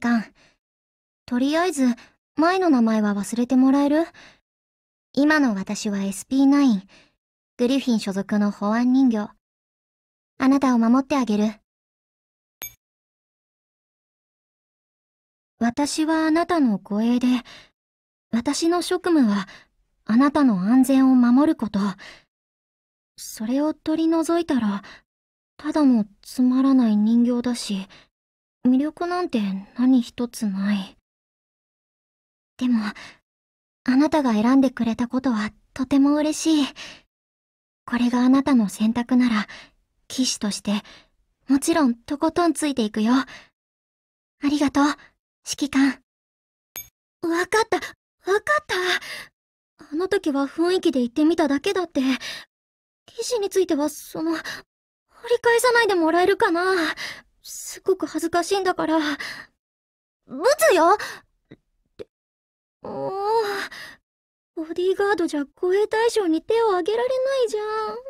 ガン。とりあえず、前の名前は忘れてもらえる今の私は SP9、グリフィン所属の保安人形。あなたを守ってあげる。私はあなたの護衛で、私の職務は、あなたの安全を守ること。それを取り除いたら、ただのつまらない人形だし、魅力なんて何一つない。でも、あなたが選んでくれたことはとても嬉しい。これがあなたの選択なら、騎士として、もちろんとことんついていくよ。ありがとう、指揮官。わかった、わかった。あの時は雰囲気で言ってみただけだって。騎士についてはその、掘り返さないでもらえるかな。すっごく恥ずかしいんだから。撃つよって、おー、ボディーガードじゃ護衛対象に手を挙げられないじゃん。